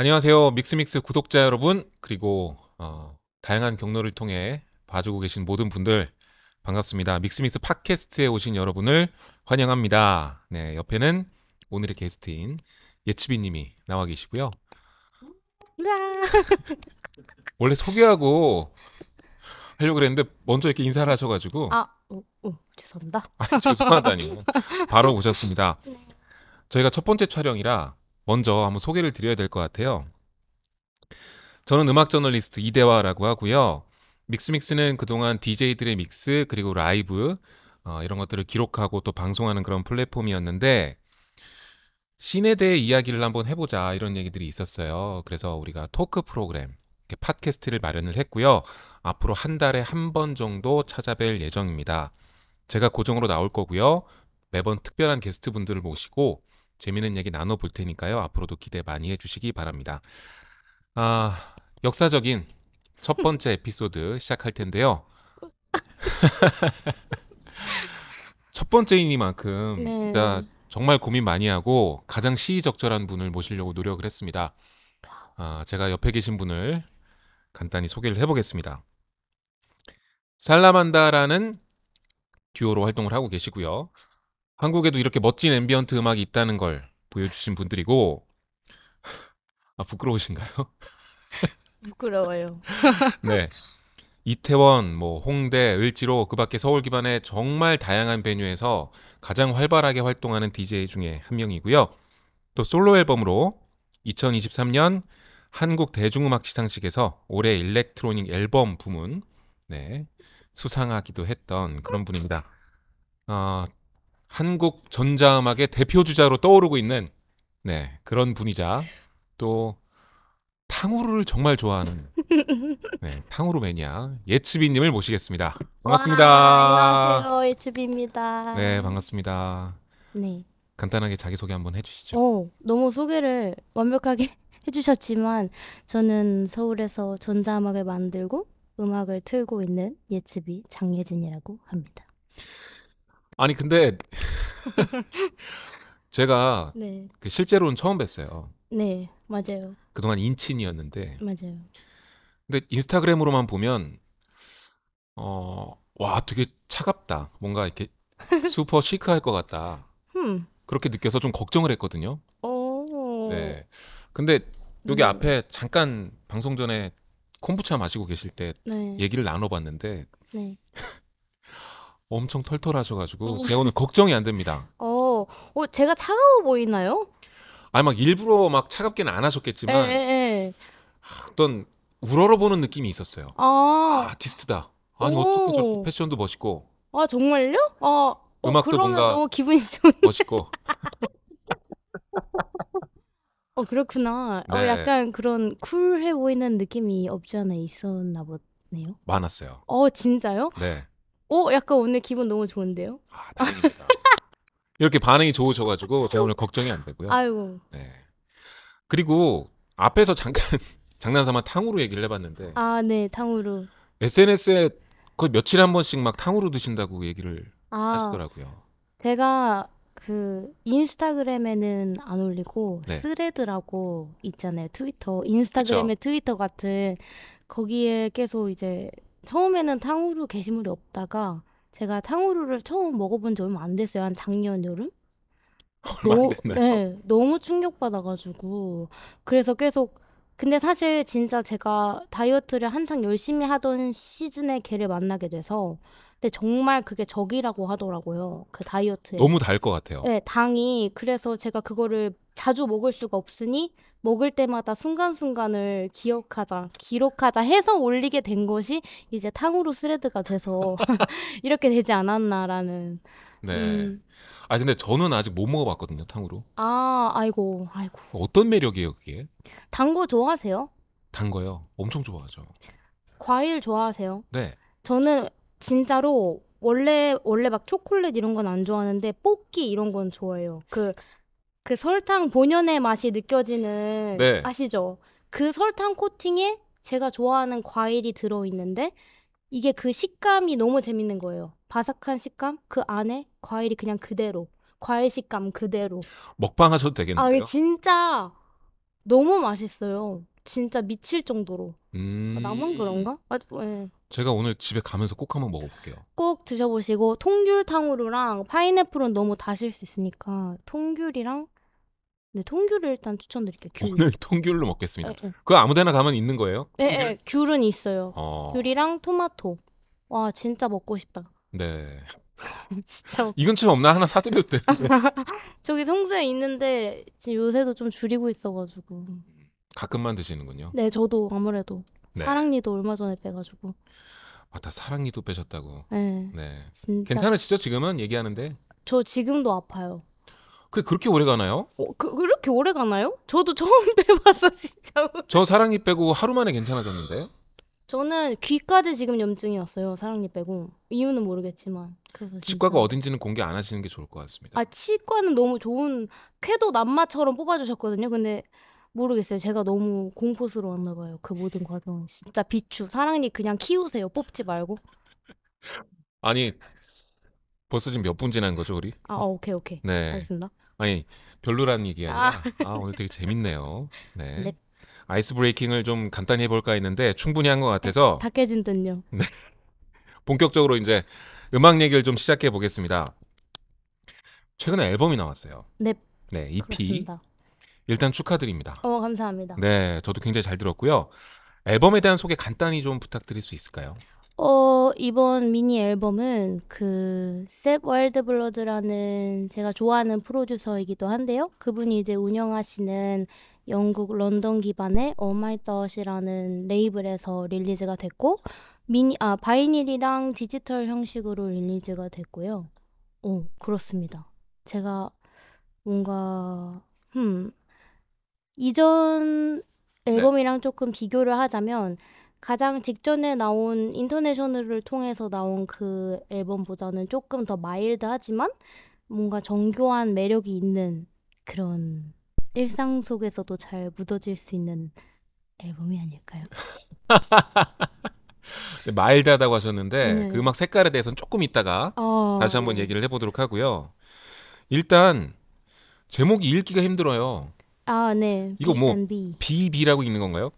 안녕하세요. 믹스믹스 구독자 여러분, 그리고 어, 다양한 경로를 통해 봐주고 계신 모든 분들 반갑습니다. 믹스믹스 팟캐스트에 오신 여러분을 환영합니다. 네, 옆에는 오늘의 게스트인 예치비 님이 나와 계시고요. 원래 소개하고 하려고 그랬는데 먼저 이렇게 인사를 하셔 가지고 아, 오, 어, 오, 어, 죄송합니다. 아, 죄송하다니. 바로 오셨습니다. 네. 저희가 첫 번째 촬영이라 먼저 한번 소개를 드려야 될 것 같아요. 저는 음악 저널리스트 이대화라고 하고요. 믹스믹스는 그동안 DJ들의 믹스 그리고 라이브 어, 이런 것들을 기록하고 또 방송하는 그런 플랫폼이었는데 신에 대해 이야기를 한번 해보자 이런 얘기들이 있었어요. 그래서 우리가 토크 프로그램 팟캐스트를 마련을 했고요. 앞으로 한 달에 한 번 정도 찾아뵐 예정입니다. 제가 고정으로 나올 거고요. 매번 특별한 게스트분들을 모시고 재미있는 얘기 나눠볼 테니까요. 앞으로도 기대 많이 해주시기 바랍니다. 아, 역사적인 첫 번째 에피소드 시작할 텐데요. 첫 번째이니만큼 네. 진짜 정말 고민 많이 하고 가장 시의적절한 분을 모시려고 노력을 했습니다. 아, 제가 옆에 계신 분을 간단히 소개를 해보겠습니다. 살라만다라는 듀오로 활동을 하고 계시고요. 한국에도 이렇게 멋진 앰비언트 음악이 있다는 걸 보여주신 분들이고 아 부끄러우신가요? 부끄러워요. 네. 이태원, 뭐 홍대, 을지로 그밖에 서울 기반의 정말 다양한 베뉴에서 가장 활발하게 활동하는 DJ 중에 한 명이고요. 또 솔로 앨범으로 2023년 한국 대중음악 시상식에서 올해 일렉트로닉 앨범 부문 네, 수상하기도 했던 그런 분입니다. 어, 한국 전자음악의 대표 주자로 떠오르고 있는 네 그런 분이자 또 탕후루를 정말 좋아하는 네, 탕후루 매니아 예츠비님을 모시겠습니다. 반갑습니다. 와, 안녕하세요, 예츠비입니다. 네 반갑습니다. 네. 간단하게 자기 소개 한번 해주시죠. 오, 어, 너무 소개를 완벽하게 해주셨지만 저는 서울에서 전자음악을 만들고 음악을 틀고 있는 예츠비 장예진이라고 합니다. 아니 근데 제가 네. 그 실제로는 처음 뵀어요. 네, 맞아요. 그동안 인친이었는데. 맞아요. 근데 인스타그램으로만 보면 어, 와, 되게 차갑다. 뭔가 이렇게 슈퍼 시크할 것 같다. 흠. 그렇게 느껴서 좀 걱정을 했거든요. 오. 네. 근데 여기 네. 앞에 잠깐 방송 전에 콤부차 마시고 계실 때 네. 얘기를 나눠봤는데 네. 엄청 털털하셔가지고 어. 제가 오늘 걱정이 안 됩니다. 어, 어 제가 차가워 보이나요? 아막 일부러 막 차갑게는 안 하셨겠지만 에에에. 예, 예, 예. 어떤 우러러보는 느낌이 있었어요. 아, 아, 티스트다 아니 오. 어떻게 저렇게 패션도 멋있고 아 정말요? 아, 어, 음악도 그러면 뭔가- 어, 기분이 좋은. 멋있고 어 그렇구나. 어 네. 약간 그런 쿨해 보이는 느낌이 없지 않아 있었나 보네요. 많았어요. 어 진짜요? 네. 오, 어, 약간 오늘 기분 너무 좋은데요? 아, 다행입니다. 이렇게 반응이 좋으셔가지고 제가 오늘 걱정이 안 되고요. 아이고. 네. 그리고 앞에서 잠깐 장난삼아 탕후루 얘기를 해봤는데 아, 네, 탕후루. SNS에 거의 며칠한 번씩 막 탕후루 드신다고 얘기를 아, 하시더라고요. 제가 그 인스타그램에는 안 올리고 네. 스레드라고 있잖아요. 트위터, 인스타그램의 트위터 같은 거기에 계속 이제 처음에는 탕후루 게시물이 없다가 제가 탕후루를 처음 먹어본 지 얼마 안 됐어요. 한 작년 여름? 너무, 네, 너무 충격받아가지고. 그래서 계속, 근데 사실 진짜 제가 다이어트를 한창 열심히 하던 시즌에 걔를 만나게 돼서, 근데 정말 그게 적이라고 하더라고요. 그 다이어트에. 너무 달 것 같아요. 네, 당이. 그래서 제가 그거를 자주 먹을 수가 없으니 먹을 때마다 순간순간을 기억하자, 기록하자 해서 올리게 된 것이 이제 탕후루 스레드가 돼서 이렇게 되지 않았나라는. 네. 음. 아 근데 저는 아직 못 먹어봤거든요 탕후루. 아 아이고 아이고. 어떤 매력이에요 그게? 단 거 좋아하세요? 단 거요. 엄청 좋아하죠. 과일 좋아하세요? 네. 저는 진짜로 원래 원래 막 초콜릿 이런 건 안 좋아하는데 뽑기 이런 건 좋아해요. 그그 설탕 본연의 맛이 느껴지는 네. 아시죠? 그 설탕 코팅에 제가 좋아하는 과일이 들어 있는데 이게 그 식감이 너무 재밌는 거예요. 바삭한 식감 그 안에 과일이 그냥 그대로 과일 식감 그대로 먹방 하셔도 되겠는데요? 아, 이게 진짜 너무 맛있어요. 진짜 미칠 정도로 아, 음... 아, 나만 그런가? 아, 예. 제가 오늘 집에 가면서 꼭 한번 먹어볼게요. 꼭 드셔보시고 통귤 탕후루랑 파인애플은 너무 다실 수 있으니까 통귤이랑 네 통귤을 일단 추천드릴게요. 귤. 오늘 통귤로 먹겠습니다. 에, 어, 에. 어. 그 아무데나 가면 있는 거예요? 네, 네, 귤은 있어요. 어. 귤이랑 토마토. 와 진짜 먹고 싶다. 네. 진짜 이 근처에 없나 하나 사드려도 돼. 저기 성수에 있는데 지금 요새도 좀 줄이고 있어가지고. 가끔만 드시는군요. 네, 저도 아무래도. 네. 사랑니도 얼마 전에 빼가지고. 맞다 아, 사랑니도 빼셨다고. 네. 네. 진짜. 괜찮으시죠 지금은 얘기하는데? 저 지금도 아파요. 그 그렇게 오래 가나요? 어, 그, 그렇게 오래 가나요? 저도 처음 빼봤어 진짜. 저 사랑니 빼고 하루 만에 괜찮아졌는데? 저는 귀까지 지금 염증이 왔어요. 사랑니 빼고 이유는 모르겠지만 그래서 치과가 어딘지는 공개 안 하시는 게 좋을 것 같습니다. 아 치과는 너무 좋은 쾌도 남마처럼 뽑아주셨거든요. 근데 모르겠어요. 제가 너무 공포스러웠나 봐요. 그 모든 과정. 진짜 비추. 사랑니 그냥 키우세요. 뽑지 말고. 아니 벌써 지금 몇 분 지난 거죠 우리? 아 어, 오케이 오케이. 네. 알겠습니다. 아니 별로라는 얘기 아 아, 오늘 되게 재밌네요. 네. 네. 아이스 브레이킹을 좀 간단히 해볼까 했는데 충분히 한 것 같아서 다 깨진 듯요. 네. 본격적으로 이제 음악 얘기를 좀 시작해 보겠습니다. 최근에 앨범이 나왔어요. 네. 네, e EP. 그렇습니다. 일단 축하드립니다. 어, 감사합니다. 네, 저도 굉장히 잘 들었고요. 앨범에 대한 소개 간단히 좀 부탁드릴 수 있을까요? 어, 이번 미니 앨범은 그, 셉 월드 블러드라는 제가 좋아하는 프로듀서이기도 한데요. 그분이 이제 운영하시는 영국 런던 기반의 어마이더시라는 레이블에서 릴리즈가 됐고, 미니, 아, 바이닐이랑 디지털 형식으로 릴리즈가 됐고요. 어, 그렇습니다. 제가 뭔가, 음, 이전 네. 앨범이랑 네. 조금 비교를 하자면 가장 직전에 나온 인터내셔널을 통해서 나온 그 앨범보다는 조금 더 마일드하지만 뭔가 정교한 매력이 있는 그런 일상 속에서도 잘 묻어질 수 있는 앨범이 아닐까요? 네, 마일드하다고 하셨는데 네. 그 음악 색깔에 대해서는 조금 있다가 어... 아, 다시 한번 네. 얘기를 해보도록 하고요. 일단 제목이 읽기가 힘들어요. 아, 네. 이거 뭐 B. BB라고 읽는 건가요?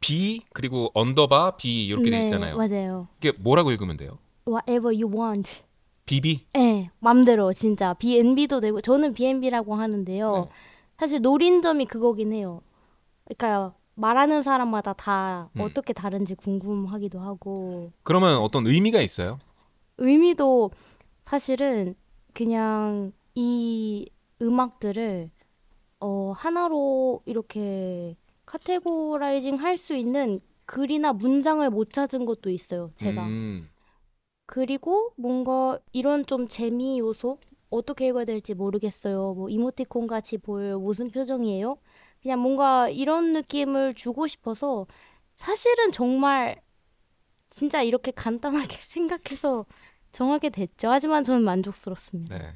B 그리고 언더바 B 이렇게 네, 있잖아요. 맞아요. 이게 뭐라고 읽으면 돼요? Whatever you want. BB? 네, 맘대로 진짜 BNB도 되고 저는 BNB라고 하는데요. 네. 사실 노린 점이 그거긴 해요. 그러니까 말하는 사람마다 다 음. 어떻게 다른지 궁금하기도 하고. 그러면 어떤 의미가 있어요? 의미도 사실은 그냥 이 음악들을 어, 하나로 이렇게 카테고라이징 할 수 있는 글이나 문장을 못 찾은 것도 있어요, 제가. 음. 그리고 뭔가 이런 좀 재미 요소? 어떻게 읽어야 될지 모르겠어요. 뭐 이모티콘 같이 보여요. 무슨 표정이에요? 그냥 뭔가 이런 느낌을 주고 싶어서 사실은 정말 진짜 이렇게 간단하게 생각해서 정하게 됐죠. 하지만 저는 만족스럽습니다. 네.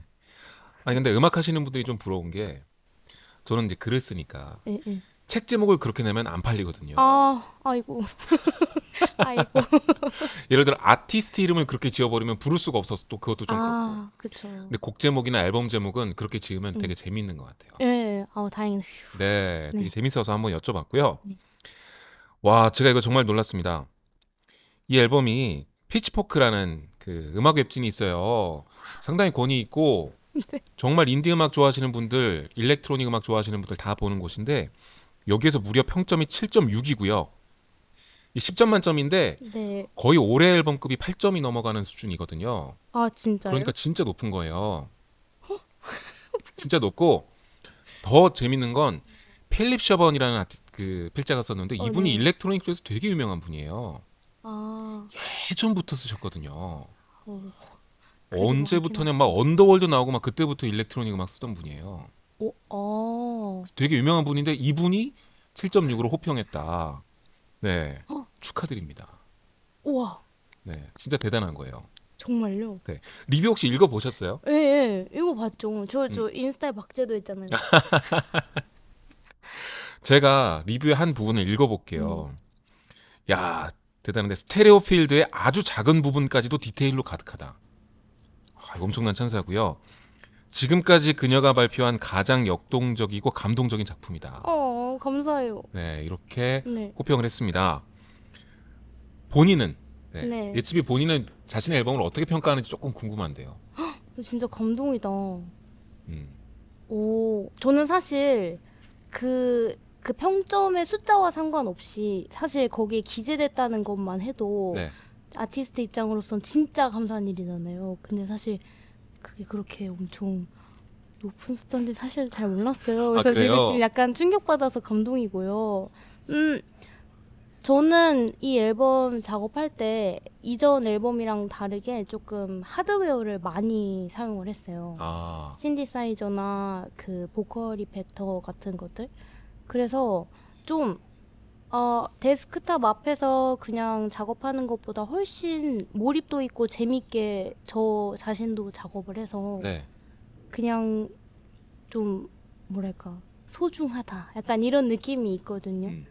아니 근데 음악 하시는 분들이 좀 부러운 게 저는 이제 글을 쓰니까 예, 예. 책 제목을 그렇게 내면 안 팔리거든요. 아, 아이고. 아이고. 예를 들어 아티스트 이름을 그렇게 지어버리면 부를 수가 없어서 또 그것도 좀 아, 그렇고. 그렇죠. 근데 곡 제목이나 앨범 제목은 그렇게 지으면 음. 되게 재미있는 것 같아요. 예, 아우 다행이네. 네, 되게 네. 재밌어서 한번 여쭤봤고요. 네. 와, 제가 이거 정말 놀랐습니다. 이 앨범이 피치포크라는 그 음악 웹진이 있어요. 상당히 권위 있고 네. 정말 인디 음악 좋아하시는 분들, 일렉트로닉 음악 좋아하시는 분들 다 보는 곳인데 여기에서 무려 평점이 7.6이고요. 10점 만점인데 네. 거의 올해 앨범급이 8점이 넘어가는 수준이거든요. 아 진짜요? 그러니까 진짜 높은 거예요. 어? 진짜 높고 더 재밌는 건 필립 셔번이라는 아티, 그 필자가 썼는데 어, 이분이 네. 일렉트로닉 쪽에서 되게 유명한 분이에요. 아. 예전부터 쓰셨거든요. 어. 언제부터냐 막 언더월드 나오고 막 그때부터 일렉트로닉 음악 쓰던 분이에요. 오, 어. 되게 유명한 분인데 이분이 7.6으로 호평했다. 네. 헉? 축하드립니다. 우와. 네. 진짜 대단한 거예요. 정말요? 네. 리뷰 혹시 읽어 보셨어요? 예, 예. 읽어 봤죠. 저저 음. 인스타에 박제도 했잖아요 제가 리뷰의 한 부분을 읽어 볼게요. 음. 야, 대단한데 스테레오 필드의 아주 작은 부분까지도 디테일로 가득하다. 아, 엄청난 찬사고요. 지금까지 그녀가 발표한 가장 역동적이고 감동적인 작품이다. 어, 감사해요. 네, 이렇게 네. 호평을 했습니다. 본인은 네. 네. 예측이 본인은 자신의 앨범을 어떻게 평가하는지 조금 궁금한데요. 진짜 감동이다. 음. 오, 저는 사실 그, 그 평점의 숫자와 상관없이 사실 거기에 기재됐다는 것만 해도 네. 아티스트 입장으로선 진짜 감사한 일이잖아요. 근데 사실 그게 그렇게 엄청 높은 숫자인지 사실 잘 몰랐어요. 아, 그래서 아, 제가 지금 약간 충격받아서 감동이고요. 음, 저는 이 앨범 작업할 때 이전 앨범이랑 다르게 조금 하드웨어를 많이 사용을 했어요. 아. 신디사이저나 그 보컬 이펙터 같은 것들. 그래서 좀어 데스크탑 앞에서 그냥 작업하는 것보다 훨씬 몰입도 있고 재밌게 저 자신도 작업을 해서 네. 그냥 좀 뭐랄까 소중하다 약간 이런 느낌이 있거든요. 음.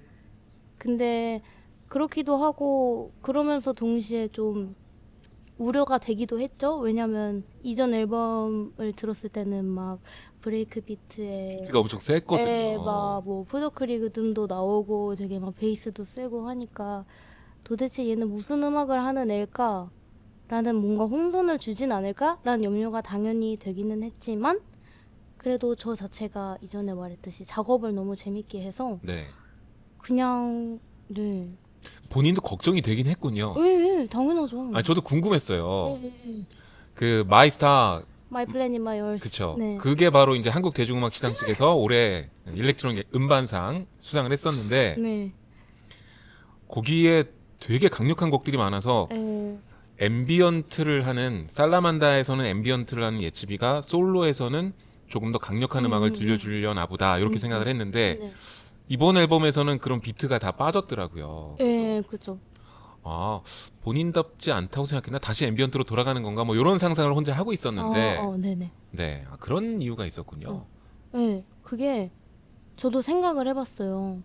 근데 그렇기도 하고 그러면서 동시에 좀 우려가 되기도 했죠. 왜냐면 이전 앨범을 들었을 때는 막 브레이크 비트에 비트가 엄청 셌거든요. 예, 막뭐 푸드크리그듬도 나오고 되게 막 베이스도 세고 하니까 도대체 얘는 무슨 음악을 하는 애일까? 라는 뭔가 혼선을 주진 않을까? 라는 염려가 당연히 되기는 했지만 그래도 저 자체가 이전에 말했듯이 작업을 너무 재밌게 해서 네. 그냥 네 본인도 걱정이 되긴 했군요. 예, 예, 당연하죠. 아 저도 궁금했어요. 예, 예, 그 마이스타 My plan in my y o 네. 그게 바로 이제 한국 대중음악 시상 측에서 올해 일렉트로 음반상 수상을 했었는데 네. 거기에 되게 강력한 곡들이 많아서 앰비언트를 하는 살라만다에서는 앰비언트를 하는 예치비가 솔로에서는 조금 더 강력한 음악을 음. 들려주려나 보다 이렇게 음. 생각을 했는데 네. 이번 앨범에서는 그런 비트가 다 빠졌더라고요. 예, 그죠. 아, 본인답지 않다고 생각했나? 다시 앰비언트로 돌아가는 건가? 뭐 이런 상상을 혼자 하고 있었는데. 아, 어, 네네. 네, 아, 그런 이유가 있었군요. 어. 예, 네, 그게 저도 생각을 해봤어요.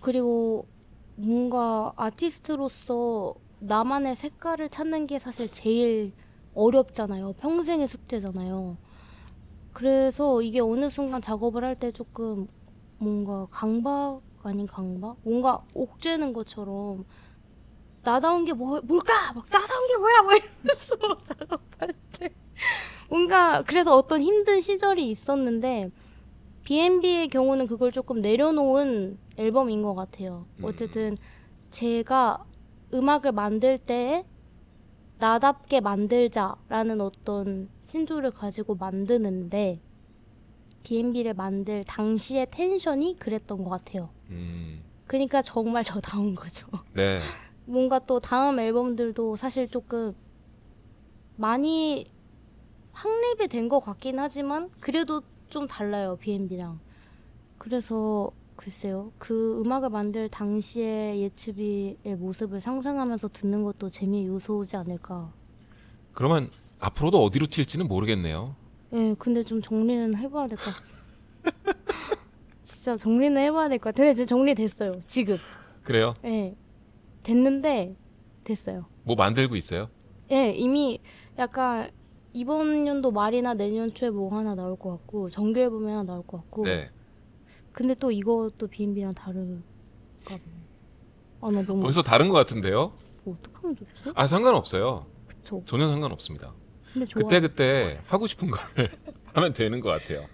그리고 뭔가 아티스트로서 나만의 색깔을 찾는 게 사실 제일 어렵잖아요. 평생의 숙제잖아요. 그래서 이게 어느 순간 작업을 할 때 조금 뭔가 강박 아닌 강박? 뭔가 옥죄는 것처럼 나다운 게 뭐, 뭘까? 막 나다운 게 뭐야? 막이랬어 작업할 때 뭔가 그래서 어떤 힘든 시절이 있었는데 B&B의 경우는 그걸 조금 내려놓은 앨범인 것 같아요. 음. 어쨌든 제가 음악을 만들 때 나답게 만들자라는 어떤 신조를 가지고 만드는데 비 b 비를 만들 당시의 텐션이 그랬던 것 같아요. 음. 그러니까 정말 저다운 거죠. 네. 뭔가 또 다음 앨범들도 사실 조금 많이 확립이 된 것 같긴 하지만 그래도 좀 달라요 비 b 비랑 그래서 글쎄요 그 음악을 만들 당시의 예츠비의 모습을 상상하면서 듣는 것도 재미의 요소지 않을까. 그러면 앞으로도 어디로 튈지는 모르겠네요. 예, 근데 좀 정리는 해봐야 될 것 같아요. 진짜 정리는 해봐야 될 것같아 근데 지금 정리됐어요. 지금. 그래요? 예. 됐는데, 됐어요. 뭐 만들고 있어요? 예, 이미 약간 이번 연도 말이나 내년 초에 뭐 하나 나올 것 같고, 정규 앨범 하나 나올 것 같고. 네. 근데 또 이것도 비앤비랑 다른가 봐 아, 나 너무. 어디 다른 것 같은데요? 뭐 어떡하면 좋지? 아, 상관없어요. 그쵸. 전혀 상관없습니다. 그때 그때 하고 싶은 걸 하면 되는 것 같아요.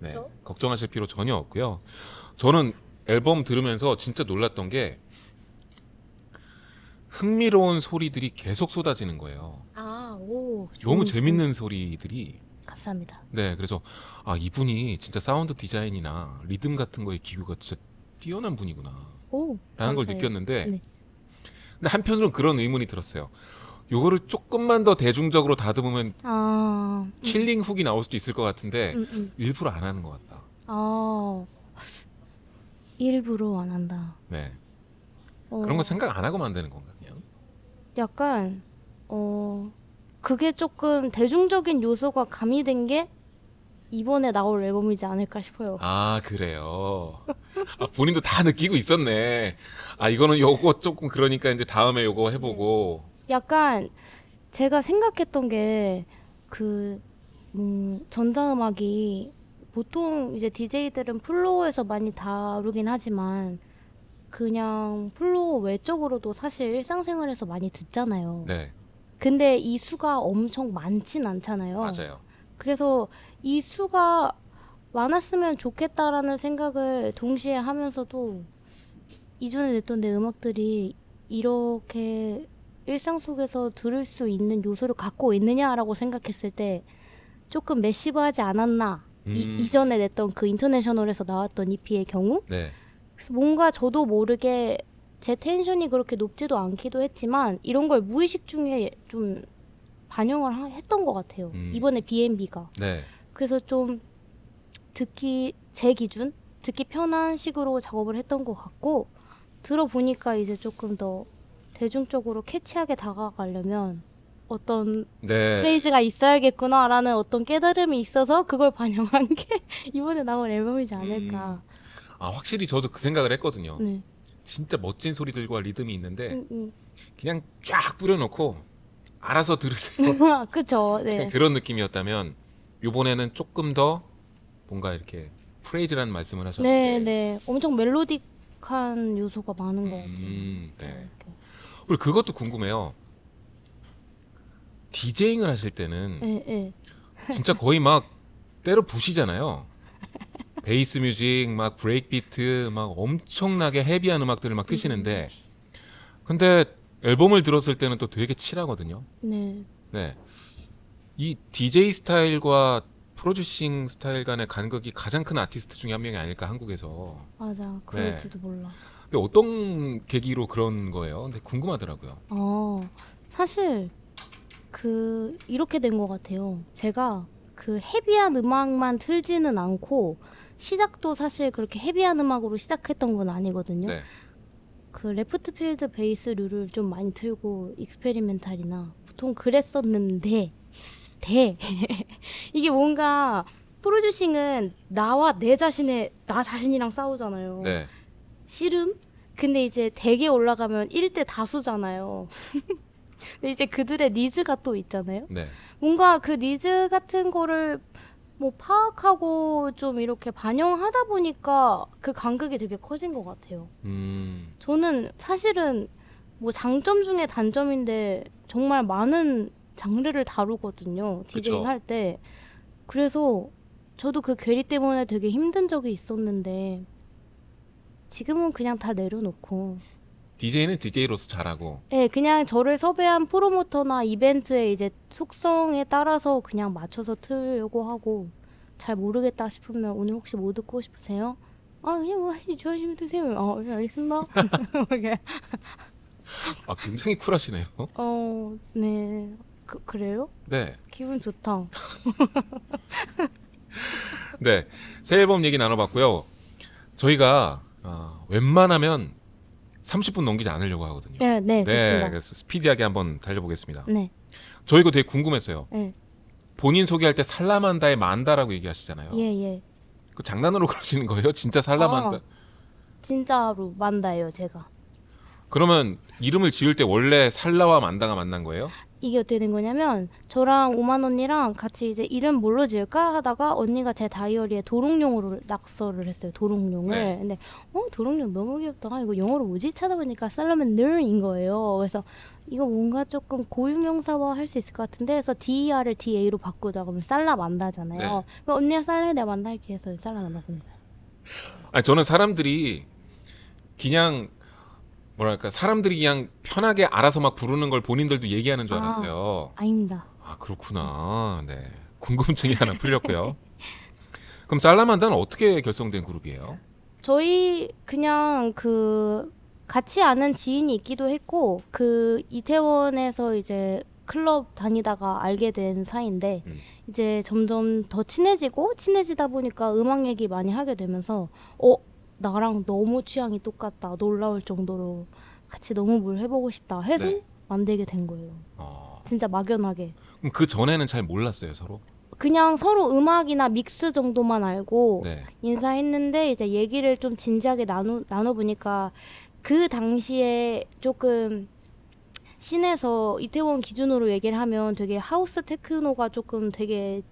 네, 걱정하실 필요 전혀 없고요. 저는 앨범 들으면서 진짜 놀랐던 게 흥미로운 소리들이 계속 쏟아지는 거예요. 아, 오. 너무 재밌는 소리들이 감사합니다. 네, 그래서 아 이분이 진짜 사운드 디자인이나 리듬 같은 거에 기교가 진짜 뛰어난 분이구나라는 걸 느꼈는데, 네. 근데 한편으로는 그런 의문이 들었어요. 요거를 조금만 더 대중적으로 다듬으면 아, 음. 킬링 훅이 나올 수도 있을 것 같은데 음, 음. 일부러 안 하는 것 같다. 아, 일부러 안 한다. 네. 어, 그런 거 생각 안 하고 만드는 건가 그냥? 약간 어 그게 조금 대중적인 요소가 가미된 게 이번에 나올 앨범이지 않을까 싶어요. 아 그래요. 아, 본인도 다 느끼고 있었네. 아 이거는 요거 조금 그러니까 이제 다음에 요거 해보고 네. 약간 제가 생각했던 게그 음, 전자음악이 보통 이제 DJ들은 플로어에서 많이 다루긴 하지만 그냥 플로어 외적으로도 사실 일상생활에서 많이 듣잖아요. 네. 근데 이 수가 엄청 많진 않잖아요. 맞아요. 그래서 이 수가 많았으면 좋겠다라는 생각을 동시에 하면서도 이전에 냈던 내 음악들이 이렇게 일상 속에서 들을 수 있는 요소를 갖고 있느냐라고 생각했을 때 조금 메시브하지 않았나 음. 이, 전에 냈던 그 인터내셔널에서 나왔던 EP의 경우 네. 뭔가 저도 모르게 제 텐션이 그렇게 높지도 않기도 했지만 이런 걸 무의식 중에 좀 반영을 하, 했던 것 같아요 음. 이번에 B&B가 네. 그래서 좀 듣기 제 기준 듣기 편한 식으로 작업을 했던 것 같고 들어보니까 이제 조금 더 대중적으로 캐치하게 다가가려면 어떤 네. 프레이즈가 있어야겠구나라는 어떤 깨달음이 있어서 그걸 반영한 게 이번에 나온 앨범이지 않을까. 음. 아 확실히 저도 그 생각을 했거든요. 네. 진짜 멋진 소리들과 리듬이 있는데 음, 음. 그냥 쫙 뿌려놓고 알아서 들으세요. 아, 그죠. 네. 그런 느낌이었다면 이번에는 조금 더 뭔가 이렇게 프레이즈라는 말씀을 하셨는데 네, 네. 엄청 멜로디한 요소가 많은 것 같아요. 음, 네. 네. 이렇게. 그리고 그것도 궁금해요. 디제잉을 하실 때는 예, 예. 진짜 거의 막 때려 부시잖아요. 베이스 뮤직, 막 브레이크 비트, 막 엄청나게 헤비한 음악들을 막 트시는데 음. 근데 앨범을 들었을 때는 또 되게 칠하거든요. 네. 네. 이 DJ 스타일과 프로듀싱 스타일 간의 간극이 가장 큰 아티스트 중에 한 명이 아닐까 한국에서. 맞아. 네. 그럴지도 몰라. 근데 어떤 계기로 그런 거예요? 근데 궁금하더라고요. 어, 사실 그 이렇게 된것 같아요. 제가 그 헤비한 음악만 틀지는 않고 시작도 사실 그렇게 헤비한 음악으로 시작했던 건 아니거든요. 네. 그 레프트 필드 베이스 류를 좀 많이 틀고 익스페리멘탈이나 보통 그랬었는데 대 이게 뭔가 프로듀싱은 나와 내 자신의 나 자신이랑 싸우잖아요. 네. 씨름 근데 이제 대게 올라가면 1대 다수잖아요. 근데 이제 그들의 니즈가 또 있잖아요. 네. 뭔가 그 니즈 같은 거를 뭐 파악하고 좀 이렇게 반영하다 보니까 그 간극이 되게 커진 것 같아요. 음. 저는 사실은 뭐 장점 중에 단점인데 정말 많은 장르를 다루거든요. 디제잉 할 때. 그래서 저도 그 괴리 때문에 되게 힘든 적이 있었는데 지금은 그냥 다 내려놓고 DJ는 DJ로서 잘하고 네, 그냥 저를 섭외한 프로모터나 이벤트의 이제 속성에 따라서 그냥 맞춰서 틀려고 하고 잘 모르겠다 싶으면 오늘 혹시 뭐 듣고 싶으세요? 아 그냥 뭐 하시- 좋아하시면 드세요. 어 네, 알겠습니다. 이아 굉장히 쿨하시네요. 어, 네. 그, 그래요? 네. 기분 좋다. 네. 새 앨범 얘기 나눠봤고요. 저희가 어, 웬만하면 30분 넘기지 않으려고 하거든요. 네, 네, 네 좋 그래서 스피디하게 한번 달려보겠습니다. 네. 저 이거 되게 궁금했어요. 네. 본인 소개할 때 살라만다의 만다라고 얘기하시잖아요. 예, 예. 그 장난으로 그러시는 거예요? 진짜 살라만다? 아, 진짜로 만다예요, 제가. 그러면 이름을 지을 때 원래 살라와 만다가 만난 거예요? 이게 어떻게 된 거냐면 저랑 오만 언니랑 같이 이제 이름 뭘로 지을까 하다가 언니가 제 다이어리에 도롱뇽으로 낙서를 했어요. 도롱뇽을. 네. 근데 어 도롱뇽 너무 귀엽다. 이거 영어로 뭐지? 찾아보니까 살라멘들인 거예요. 그래서 이거 뭔가 조금 고유명사화 할 수 있을 것 같은데 해서 DER을 DA로 바꾸자. 그러면 살라 만다잖아요. 네. 그 언니가 살래 내가 만날게 다 해서 살라 만났습니다. 아 저는 사람들이 그냥 뭐랄까 사람들이 그냥 편하게 알아서 막 부르는 걸 본인들도 얘기하는 줄 아, 알았어요. 아닙니다. 아 그렇구나. 네. 궁금증이 하나 풀렸고요. 그럼 살라만다는 어떻게 결성된 그룹이에요? 저희 그냥 그 같이 아는 지인이 있기도 했고 그 이태원에서 이제 클럽 다니다가 알게 된 사이인데 음. 이제 점점 더 친해지고 친해지다 보니까 음악 얘기 많이 하게 되면서 어 나랑 너무 취향이 똑같다 놀라울 정도로 같이 너무 뭘 해보고 싶다 해서 네. 만들게 된 거예요. 아. 진짜 막연하게. 그럼 그 전에는 잘 몰랐어요 서로? 그냥 서로 음악이나 믹스 정도만 알고 네. 인사했는데 이제 얘기를 좀 진지하게 나누 나눠 보니까 그 당시에 조금 신에서 이태원 기준으로 얘기를 하면 되게 하우스 테크노가 조금 되게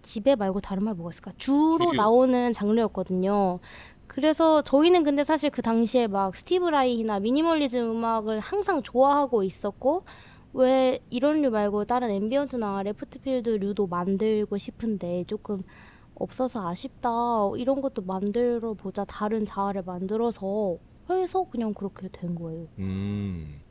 집에 말고 다른 말 뭐가 있을까? 주로 나오는 장르였거든요. 그래서 저희는 근데 사실 그 당시에 막 스티브 라이나 미니멀리즘 음악을 항상 좋아하고 있었고 왜 이런 류 말고 다른 앰비언트나 레프트필드 류도 만들고 싶은데 조금 없어서 아쉽다 이런 것도 만들어 보자 다른 자아를 만들어서 해서 그냥 그렇게 된 거예요. 음.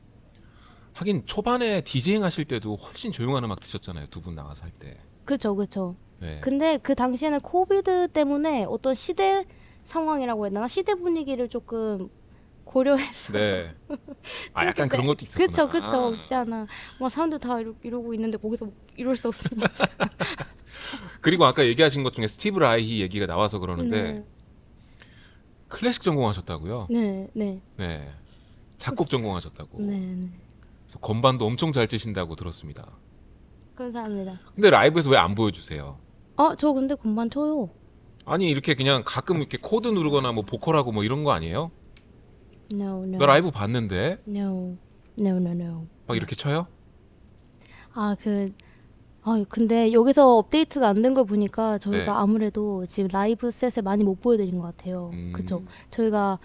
하긴 초반에 디제잉 하실 때도 훨씬 조용한 음악 드셨잖아요. 두 분 나가서 할 때. 그렇죠. 그렇죠. 네. 근데 그 당시에는 코비드 때문에 어떤 시대 상황이라고 해야 되나 시대 분위기를 조금 고려해서 네. 아 약간 그런 것도 있었구 그쵸 그쵸 아. 있잖아. 뭐 사람들 다 이러, 고 있는데 거기서 뭐 이럴 수 없으니. 그리고 아까 얘기하신 것 중에 스티브 라이히 얘기가 나와서 그러는데 네. 클래식 전공하셨다고요? 네, 네. 네. 작곡 전공하셨다고. 네, 네. 그래서 건반도 엄청 잘 치신다고 들었습니다. 감사합니다. 근데 라이브에서 왜 안 보여주세요? 아, 저 근데 건반 쳐요. 아니 이렇게 그냥 가끔 이렇게 코드 누르거나 뭐 보컬하고 뭐 이런 거 아니에요? No, no. 나 라이브 봤는데 No. No, no, no. 막 이렇게 쳐요? 아, 그 아, 근데 여기서 업데이트가 안 된 걸 보니까 저희가 네. 아무래도 지금 라이브 셋을 많이 못 보여드린 것 같아요. 음. 그쵸? 저희가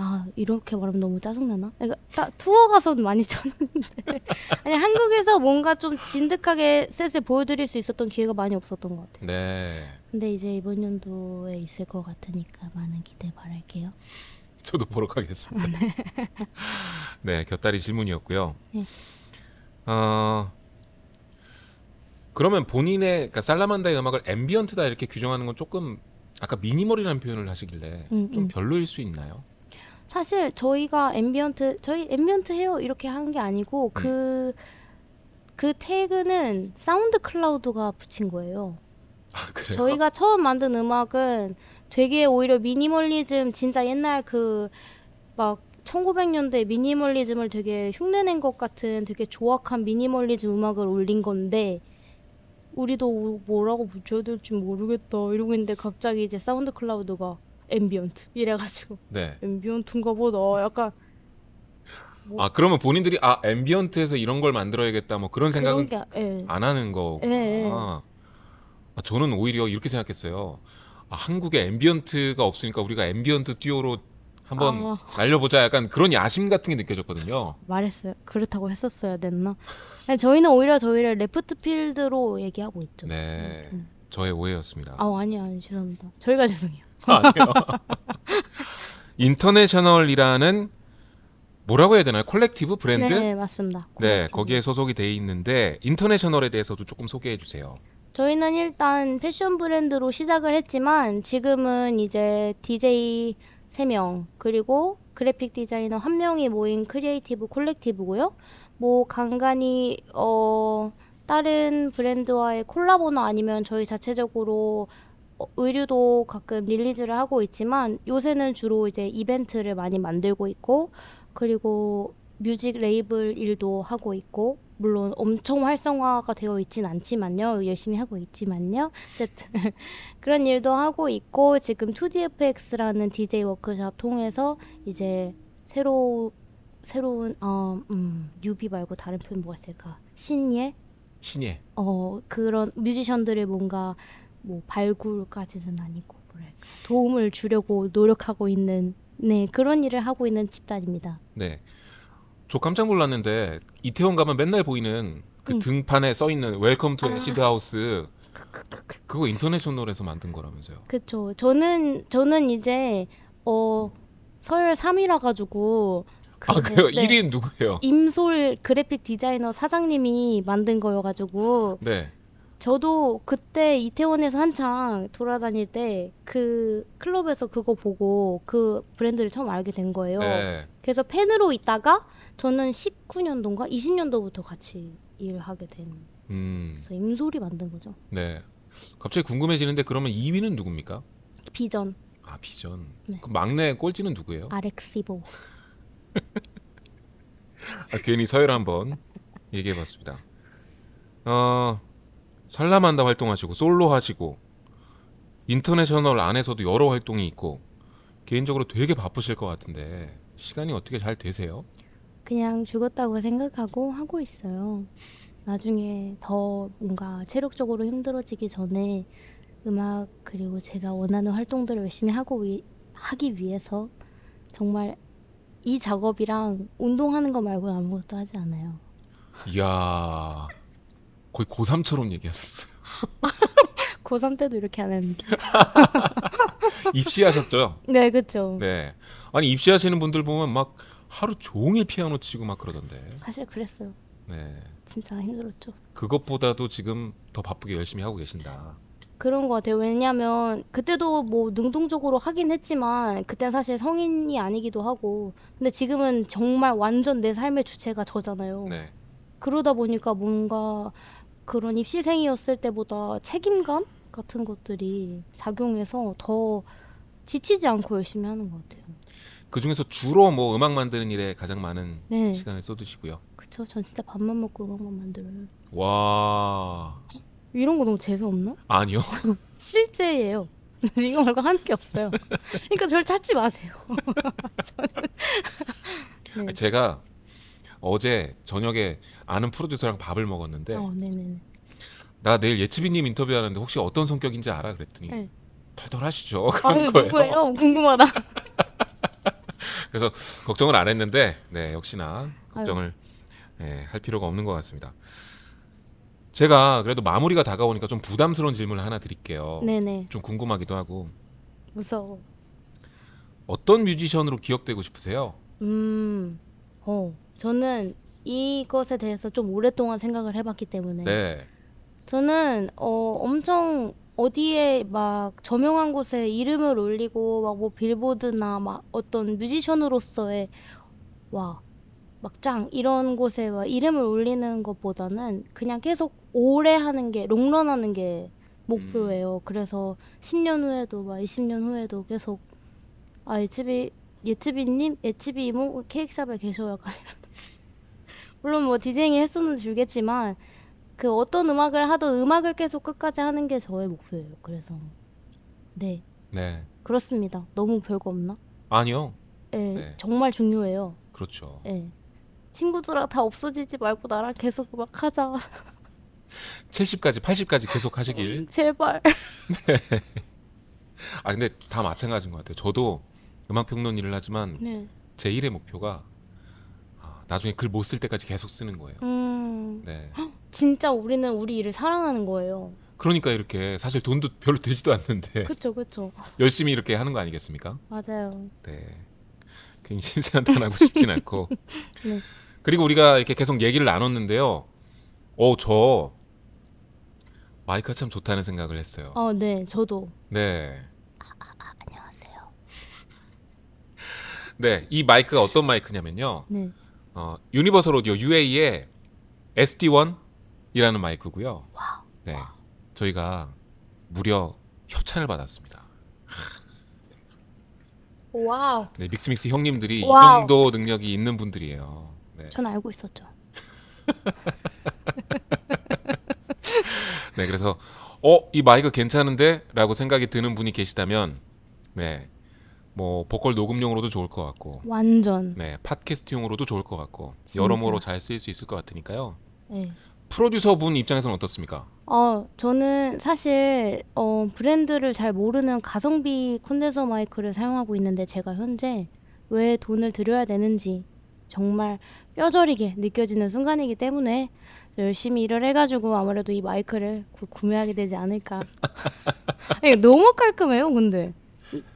아 이렇게 말하면 너무 짜증나나? 그러니까 투어 가서는 많이 쳤는데 아니 한국에서 뭔가 좀 진득하게 셋을 보여드릴 수 있었던 기회가 많이 없었던 것 같아요. 네. 근데 이제 이번 연도에 있을 것 같으니까 많은 기대 바랄게요. 저도 보러 가겠습니다. 아, 네. 네, 곁다리 질문이었고요. 네. 어, 그러면 본인의 그러니까 살라만다의 음악을 앰비언트다 이렇게 규정하는 건 조금 아까 미니멀이라는 표현을 하시길래 음, 좀 음. 별로일 수 있나요? 사실 저희가 앰비언트 저희 앰비언트 해요 이렇게 한 게 아니고 그그 네. 그 태그는 사운드 클라우드가 붙인 거예요. 아, 그래요? 저희가 처음 만든 음악은 되게 오히려 미니멀리즘 진짜 옛날 그 막 1900년대 미니멀리즘을 되게 흉내낸 것 같은 되게 조악한 미니멀리즘 음악을 올린 건데 우리도 뭐라고 붙여야 될지 모르겠다 이러고 있는데 갑자기 이제 사운드 클라우드가 앰비언트 이래가지고 네. 앰비언트인가 보다 뭐 약간 뭐아 그러면 본인들이 아 앰비언트에서 이런 걸 만들어야겠다 뭐 그런 생각은 그런 게, 아, 예. 안 하는 거. 예, 예. 아, 저는 오히려 이렇게 생각했어요. 아, 한국에 앰비언트가 없으니까 우리가 앰비언트 듀오로 한번 아. 날려보자 약간 그런 야심 같은 게 느껴졌거든요. 말했어요. 그렇다고 했었어야 됐나? 아니, 저희는 오히려 저희를 레프트 필드로 얘기하고 있죠. 네, 음, 음. 저의 오해였습니다. 아 아니요 아니 죄송합니다. 저희가 죄송해요. 인터내셔널이라는 뭐라고 해야 되나요? 콜렉티브 브랜드? 네, 맞습니다. 네, 콜렉티브. 거기에 소속이 돼 있는데 인터내셔널에 대해서도 조금 소개해 주세요. 저희는 일단 패션 브랜드로 시작을 했지만 지금은 이제 DJ 세 명 그리고 그래픽 디자이너 한명이 모인 크리에이티브 콜렉티브고요. 뭐 간간히 어 다른 브랜드와의 콜라보나 아니면 저희 자체적으로 어, 의류도 가끔 릴리즈를 하고 있지만 요새는 주로 이제 이벤트를 많이 만들고 있고 그리고 뮤직 레이블 일도 하고 있고 물론 엄청 활성화가 되어 있진 않지만요 열심히 하고 있지만요 어쨌든 그런 일도 하고 있고 지금 2DFX라는 DJ 워크샵 통해서 이제 새로 새로운 어 음, 뉴비 말고 다른 표현 뭐가 있을까 신예 신예 어 그런 뮤지션들을 뭔가 뭐 발굴까지는 아니고 뭐랄까 도움을 주려고 노력하고 있는 네 그런 일을 하고 있는 집단입니다. 네, 저 깜짝 놀랐는데 이태원 가면 맨날 보이는 그 응. 음. 등판에 써 있는 웰컴 투 애시드 하우스 그거 인터내셔널에서 만든 거라면서요? 그렇죠. 저는 저는 이제 어 서열 3위라 가지고 그, 아 그래요? 네. 1위는 누구예요? 임솔 그래픽 디자이너 사장님이 만든 거여가지고 네. 저도 그때 이태원에서 한창 돌아다닐 때 그 클럽에서 그거 보고 그 브랜드를 처음 알게 된 거예요. 네. 그래서 팬으로 있다가 저는 19년도인가 20년도부터 같이 일하게 된. 음. 그래서 임솔이 만든 거죠. 네. 갑자기 궁금해지는데 그러면 2위는 누굽니까? 비전. 아 비전. 네. 그 막내 꼴찌는 누구예요? 아렉시보. 아, 괜히 서열 한번 얘기해봤습니다. 어 살라만다 활동하시고 솔로 하시고 인터내셔널 안에서도 여러 활동이 있고 개인적으로 되게 바쁘실 것 같은데 시간이 어떻게 잘 되세요? 그냥 죽었다고 생각하고 하고 있어요. 나중에 더 뭔가 체력적으로 힘들어지기 전에 음악 그리고 제가 원하는 활동들을 열심히 하고 위, 하기 위해서 정말 이 작업이랑 운동하는 거말고 아무것도 하지 않아요. 이야 거의 고3처럼 얘기하셨어요. 고3 때도 이렇게 안 했는데. 입시하셨죠? 네, 그렇죠. 네. 아니 입시하시는 분들 보면 막 하루 종일 피아노 치고 막 그러던데. 사실 그랬어요. 네. 진짜 힘들었죠. 그것보다도 지금 더 바쁘게 열심히 하고 계신다. 그런 것 같아요. 왜냐면 그때도 뭐 능동적으로 하긴 했지만 그때는 사실 성인이 아니기도 하고 근데 지금은 정말 완전 내 삶의 주체가 저잖아요. 네. 그러다 보니까 뭔가 그런 입시생이었을 때보다 책임감 같은 것들이 작용해서 더 지치지 않고 열심히 하는 것 같아요. 그 중에서 주로 뭐 음악 만드는 일에 가장 많은 네. 시간을 쏟으시고요. 그쵸. 전 진짜 밥만 먹고 음악만 만들어요. 와. 이런 거 너무 재수 없나? 아니요. 실제예요. 이거 말고 하게 없어요. 그러니까 저 찾지 마세요. 저는... 네. 제가 어제 저녁에 아는 프로듀서랑 밥을 먹었는데 어, 네네네. 나 내일 예츠비님 인터뷰하는데 혹시 어떤 성격인지 알아? 그랬더니 네. 덜덜하시죠. 아, 누구예요? 궁금하다. 그래서 걱정을 안 했는데 네 역시나 걱정을 예, 할 필요가 없는 것 같습니다. 제가 그래도 마무리가 다가오니까 좀 부담스러운 질문을 하나 드릴게요. 네네. 좀 궁금하기도 하고 무서워. 어떤 뮤지션으로 기억되고 싶으세요? 음, 어. 저는 이것에 대해서 좀 오랫동안 생각을 해봤기 때문에 네. 저는 어, 엄청 어디에 막 저명한 곳에 이름을 올리고 막 뭐 빌보드나 막 어떤 뮤지션으로서의 와 막장 이런 곳에 막 이름을 올리는 것보다는 그냥 계속 오래 하는 게 롱런하는 게 목표예요. 음. 그래서 10년 후에도 막 20년 후에도 계속 아 예치비 예치비님 예치비 이모 케이크샵에 계셔 약간 물론 뭐 디제잉의 횟수는 줄겠지만 그 어떤 음악을 하도 음악을 계속 끝까지 하는 게 저의 목표예요. 그래서 네. 네. 그렇습니다. 너무 별거 없나? 아니요. 네, 네. 정말 중요해요. 그렇죠. 네. 친구들아 다 없어지지 말고 나랑 계속 음악 하자. 70까지 80까지 계속 하시길. 어, 제발. 네. 아 근데 다 마찬가지인 것 같아요. 저도 음악 평론 일을 하지만 네. 제일의 목표가 나중에 글 못 쓸 때까지 계속 쓰는 거예요. 음. 네. 헉, 진짜 우리는 우리 일을 사랑하는 거예요. 그러니까 이렇게 사실 돈도 별로 되지도 않는데 그렇죠, 그렇죠. 열심히 이렇게 하는 거 아니겠습니까? 맞아요. 네. 괜히 신세한탄하고 싶진 않고. 네. 그리고 우리가 이렇게 계속 얘기를 나눴는데요. 어, 저 마이크가 참 좋다는 생각을 했어요. 어, 네, 저도. 네. 아, 아, 아, 안녕하세요. 네, 이 마이크가 어떤 마이크냐면요. 네. 어, 유니버설 오디오 UA의 SD1이라는 마이크고요. 와 네, 저희가 무려 협찬을 받았습니다. 와우. 네, 믹스믹스 형님들이 와우. 이 정도 능력이 있는 분들이에요. 네. 전 알고 있었죠. 네, 그래서 어, 이 마이크 괜찮은데라고 생각이 드는 분이 계시다면 네. 뭐 보컬 녹음용으로도 좋을 것 같고 완전 네 팟캐스트용으로도 좋을 것 같고 진짜. 여러모로 잘 쓰일 수 있을 것 같으니까요. 네. 프로듀서 분 입장에서는 어떻습니까? 어 저는 사실 어, 브랜드를 잘 모르는 가성비 콘덴서 마이크를 사용하고 있는데 제가 현재 왜 돈을 들여야 되는지 정말 뼈저리게 느껴지는 순간이기 때문에 열심히 일을 해가지고 아무래도 이 마이크를 구매하게 되지 않을까. 너무 깔끔해요, 근데.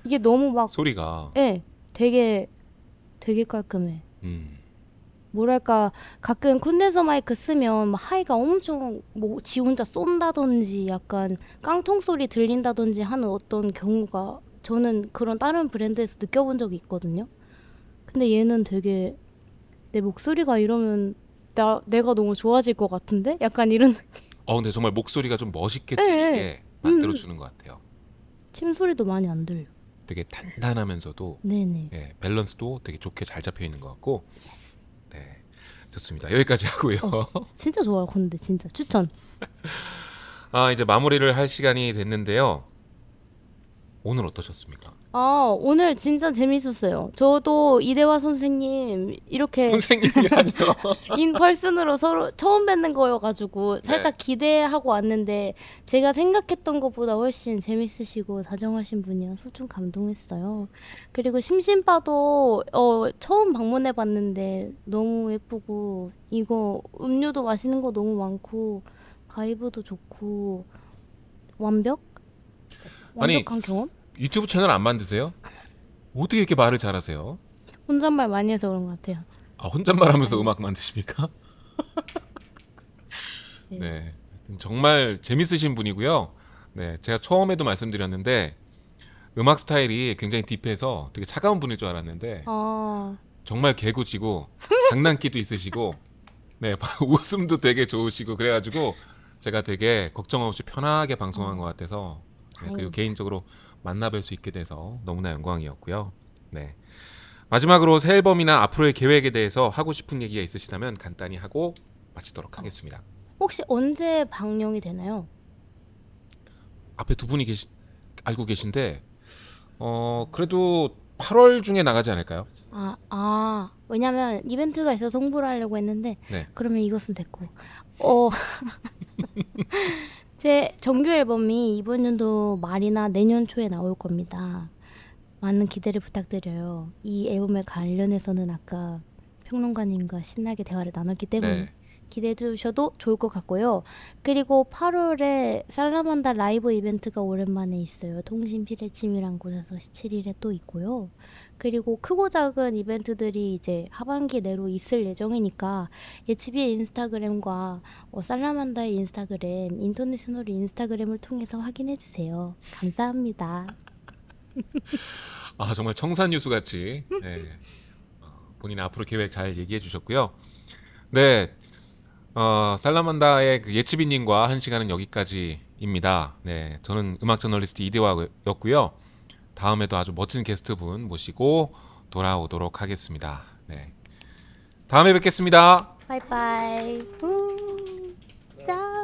이게 너무 막 소리가 예 되게 되게 깔끔해. 음. 뭐랄까 가끔 콘덴서 마이크 쓰면 하이가 엄청 뭐 지 혼자 쏜다든지 약간 깡통 소리 들린다든지 하는 어떤 경우가 저는 그런 다른 브랜드에서 느껴본 적이 있거든요. 근데 얘는 되게 내 목소리가 이러면 나 내가 너무 좋아질 것 같은데 약간 이런. 어 근데 정말 목소리가 좀 멋있게 예, 예. 들리게 네. 만들어주는 음. 것 같아요. 침 소리도 많이 안 들려. 되게 단단하면서도 네네. 예, 밸런스도 되게 좋게 잘 잡혀 있는 것 같고 네 좋습니다. 여기까지 하고요. 어, 진짜 좋아요. 근데 진짜 추천. 아 이제 마무리를 할 시간이 됐는데요. 오늘 어떠셨습니까? 아 오늘 진짜 재밌었어요. 저도 이대화 선생님 이렇게 선생님이 아니 인펄슨으로 서로 처음 뵙는 거여가지고 네. 살짝 네. 기대하고 왔는데 제가 생각했던 것보다 훨씬 재밌으시고 다정하신 분이어서 좀 감동했어요. 그리고 심심빠도 어, 처음 방문해봤는데 너무 예쁘고 이거 음료도 맛있는 거 너무 많고 바이브도 좋고 완벽? 완벽한 경험? 유튜브 채널 안 만드세요? 어떻게 이렇게 말을 잘하세요? 혼잣말 많이 해서 그런 것 같아요. 아 혼잣말 하면서 음악 만드십니까? 네. 네. 정말 재밌으신 분이고요. 네, 제가 처음에도 말씀드렸는데 음악 스타일이 굉장히 딥해서 되게 차가운 분일 줄 알았는데 어... 정말 개구지고 장난기도 있으시고 네 웃음도 되게 좋으시고 그래가지고 제가 되게 걱정 없이 편하게 방송한 것 같아서 다행입다 네, 그리고 개인적으로 만나뵐 수 있게 돼서 너무나 영광이었고요. 네. 마지막으로 새 앨범이나 앞으로의 계획에 대해서 하고 싶은 얘기가 있으시다면 간단히 하고 마치도록 하겠습니다. 혹시 언제 방영이 되나요? 앞에 두 분이 계시, 알고 계신데 어 그래도 8월 중에 나가지 않을까요? 아, 아 왜냐면 이벤트가 있어서 홍보를 하려고 했는데 네. 그러면 이것은 됐고 어 제 정규 앨범이 이번 연도 말이나 내년 초에 나올 겁니다. 많은 기대를 부탁드려요. 이 앨범에 관련해서는 아까 평론가님과 신나게 대화를 나눴기 때문에 네. 기대해 주셔도 좋을 것 같고요. 그리고 8월에 살라만다 라이브 이벤트가 오랜만에 있어요. 통신 피레침이란 곳에서 17일에 또 있고요. 그리고 크고 작은 이벤트들이 이제 하반기 내로 있을 예정이니까 예치비의 인스타그램과 어, 살라만다의 인스타그램, 인터내셔널 인스타그램을 통해서 확인해 주세요. 감사합니다. 아 정말 청산 뉴스 같이 네. 어, 본인 앞으로 계획 잘 얘기해 주셨고요. 네, 어, 살라만다의 그 예치비님과 한 시간은 여기까지입니다. 네, 저는 음악 저널리스트 이대화였고요. 다음에도 아주 멋진 게스트분 모시고 돌아오도록 하겠습니다. 네, 다음에 뵙겠습니다. 바이바이. 짠.